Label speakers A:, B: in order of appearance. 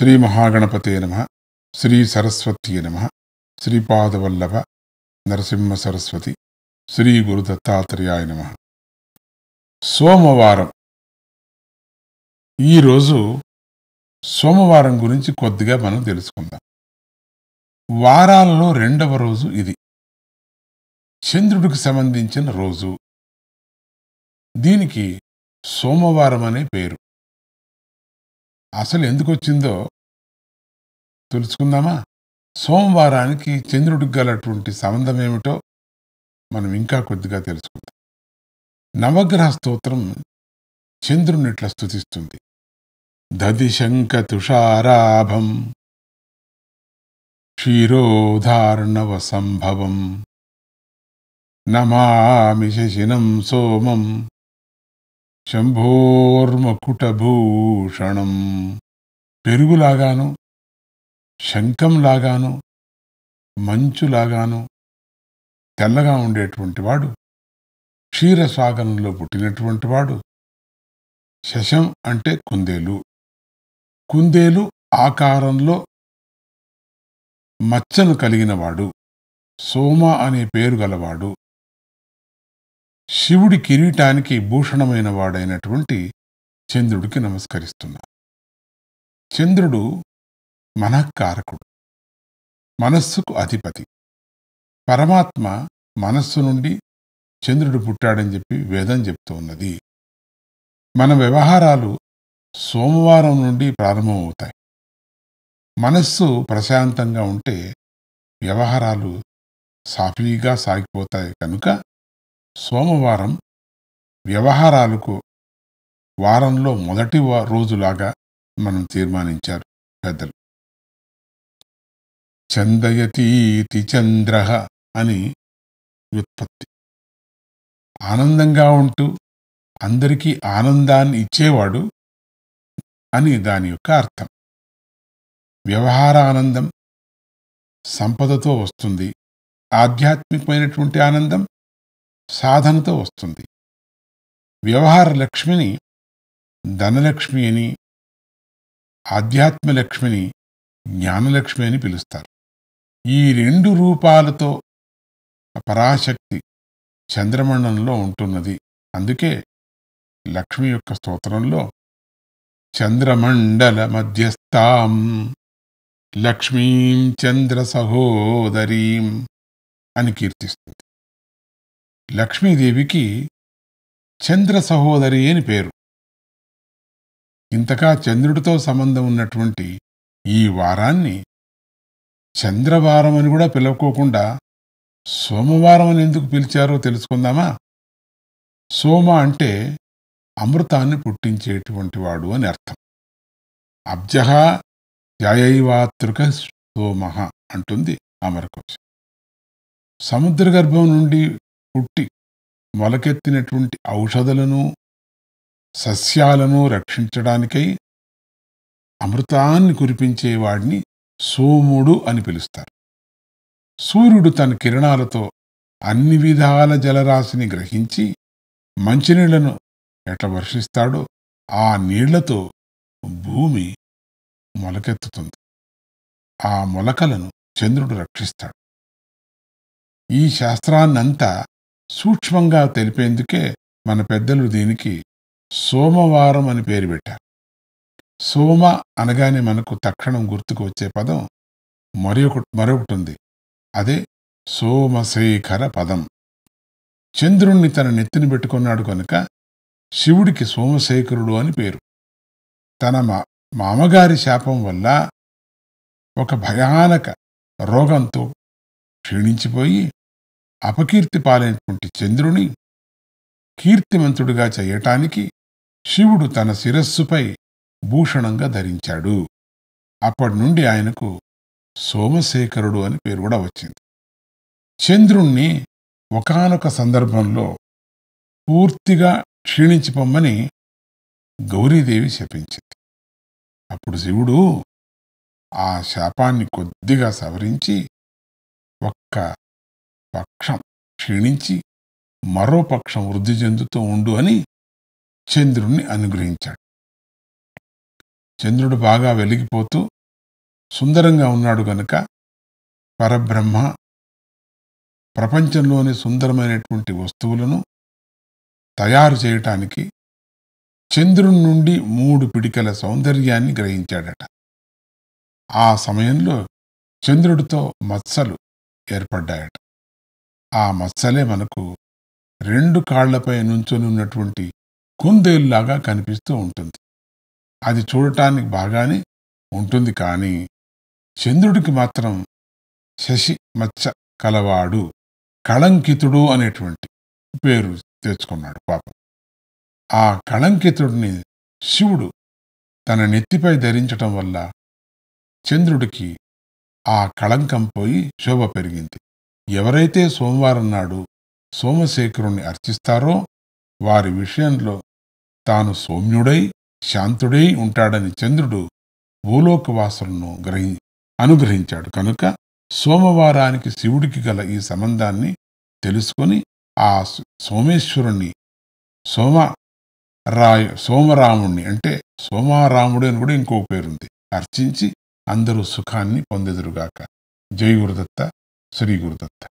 A: శ్రీ మహాగణపతే నమ శ్రీ సరస్వతీయ నమ శ్రీపాదవల్లభ నరసింహ సరస్వతి శ్రీ గురు దత్తాత్రేయాయ నమ సోమవారం
B: ఈరోజు సోమవారం గురించి కొద్దిగా మనం తెలుసుకుందాం వారాలలో రెండవ రోజు ఇది చంద్రుడికి సంబంధించిన రోజు
A: దీనికి సోమవారం అనే పేరు
B: అసలు ఎందుకు వచ్చిందో తెలుసుకుందామా సోమవారానికి చంద్రుడికి గలటువంటి సంబంధం ఏమిటో మనం ఇంకా కొద్దిగా తెలుసుకుందాం నవగ్రహ స్తోత్రం చంద్రుని ఇట్లా స్థుతిస్తుంది దదిశంక తుషారాభం క్షీరోధార్ణవ సంభవం నమామి శశినం సోమం శంభోర్మకుటభూషణం పెరుగులాగాను శంఖంలాగాను మంచులాగాను తెల్లగా ఉండేటువంటి వాడు క్షీరసాగరంలో పుట్టినటువంటి వాడు శశం అంటే కుందేలు
A: కుందేలు ఆకారంలో
B: మచ్చను కలిగినవాడు సోమ అనే పేరు గలవాడు శివుడి కిరీటానికి భూషణమైన వాడైనటువంటి చంద్రుడికి నమస్కరిస్తున్నా చంద్రుడు మనఃకారకుడు మనస్సుకు అధిపతి పరమాత్మ మనస్సు నుండి చంద్రుడు పుట్టాడని చెప్పి వేదం చెప్తూ ఉన్నది మన వ్యవహారాలు సోమవారం నుండి ప్రారంభమవుతాయి మనస్సు ప్రశాంతంగా ఉంటే వ్యవహారాలు సాఫీగా సాగిపోతాయి కనుక సోమవారం వ్యవహారాలకు వారంలో మొదటి
A: రోజులాగా మనం తీర్మానించారు పెద్దలు చందయతీతి చంద్ర అని వ్యుత్పత్తి ఆనందంగా ఉంటూ అందరికీ ఆనందాన్ని ఇచ్చేవాడు అని దాని యొక్క అర్థం వ్యవహార ఆనందం
B: సంపదతో వస్తుంది ఆధ్యాత్మికమైనటువంటి ఆనందం సాధనతో వస్తుంది వ్యవహార లక్ష్మిని ధనలక్ష్మి అని
A: ఆధ్యాత్మలక్ష్మిని జ్ఞానలక్ష్మి అని పిలుస్తారు ఈ రెండు రూపాలతో పరాశక్తి చంద్రమండలంలో
B: ఉంటున్నది అందుకే లక్ష్మి యొక్క స్తోత్రంలో చంద్రమండల మధ్యస్థాం లక్ష్మీం చంద్ర సహోదరీం అని కీర్తిస్తుంది లక్ష్మీదేవికి
A: చంద్ర సహోదరి అని పేరు ఇంతకా
B: చంద్రుడితో సంబంధం ఉన్నటువంటి ఈ వారాన్ని చంద్రవారం అని కూడా పిలువకోకుండా సోమవారం అని ఎందుకు పిలిచారో తెలుసుకుందామా సోమ అంటే అమృతాన్ని పుట్టించేటువంటి వాడు అని అర్థం అబ్జహ జయైవాతృక సోమ అంటుంది అమరకోశం సముద్ర గర్భం నుండి పుట్టి మొలకెత్తినటువంటి ఔషధలను సస్యాలను రక్షించడానికై అమృతాన్ని కురిపించేవాడిని సోముడు అని పిలుస్తారు సూర్యుడు తన కిరణాలతో అన్ని విధాల జలరాశిని గ్రహించి మంచినీళ్లను ఎట్లా వర్షిస్తాడో ఆ నీళ్లతో
A: భూమి మొలకెత్తుతుంది ఆ మొలకలను చంద్రుడు
B: రక్షిస్తాడు ఈ శాస్త్రాన్నంతా సూక్ష్మంగా తెలిపేందుకే మన పెద్దలు దీనికి సోమవారం అని పేరు పెట్టారు సోమ అనగానే మనకు తక్షణం గుర్తుకు వచ్చే పదం మరొక మరొకటి ఉంది అదే సోమశేఖర పదం చంద్రుణ్ణి తన నెత్తిని పెట్టుకున్నాడు కనుక శివుడికి సోమశేఖరుడు అని పేరు తన మా మామగారి శాపం వల్ల ఒక భయానక రోగంతో క్షీణించిపోయి అపకీర్తి పాలైనటువంటి చంద్రుని కీర్తిమంతుడిగా చేయటానికి శివుడు తన శిరస్సుపై భూషణంగా ధరించాడు అప్పటి నుండి ఆయనకు సోమశేఖరుడు అని పేరు కూడా వచ్చింది చంద్రుణ్ణి ఒకనొక సందర్భంలో పూర్తిగా క్షీణించి పొమ్మని గౌరీదేవి శపించింది
A: అప్పుడు శివుడు ఆ శాపాన్ని కొద్దిగా సవరించి ఒక్క పక్షం క్షీణించి మరో పక్షం వృద్ధి చెందుతూ ఉండు అని చంద్రుణ్ణి అనుగ్రహించాడు
B: చంద్రుడు బాగా వెలిగిపోతూ సుందరంగా ఉన్నాడు గనుక పరబ్రహ్మ ప్రపంచంలోని సుందరమైనటువంటి వస్తువులను తయారు చేయటానికి చంద్రుని నుండి మూడు పిడికల సౌందర్యాన్ని గ్రహించాడట ఆ సమయంలో చంద్రుడితో మత్సలు ఏర్పడ్డాయట ఆ మచ్చలే మనకు రెండు కాళ్లపై నుంచొని ఉన్నటువంటి కుందేలులాగా కనిపిస్తూ ఉంటుంది అది చూడటానికి బాగానే ఉంటుంది కానీ చంద్రుడికి మాత్రం శశి మచ్చ కలవాడు కళంకితుడు అనేటువంటి పేరు
A: తెచ్చుకున్నాడు పాపం ఆ కళంకితుడిని శివుడు
B: తన నెత్తిపై ధరించటం వల్ల చంద్రుడికి ఆ కళంకం పోయి శోభ పెరిగింది ఎవరైతే సోమవారం నాడు సోమశేఖరుణ్ణి అర్చిస్తారో వారి విషయంలో తాను సౌమ్యుడై శాంతుడై ఉంటాడని చంద్రుడు భూలోకవాసులను గ్రహి అనుగ్రహించాడు కనుక సోమవారానికి శివుడికి గల ఈ సంబంధాన్ని తెలుసుకొని ఆ సోమేశ్వరుణ్ణి సోమ రాయ సోమరాముణ్ణి అంటే సోమారాముడు అని కూడా ఇంకో పేరుంది అర్చించి అందరూ సుఖాన్ని పొందెదురుగాక జై
A: スリーグルだって。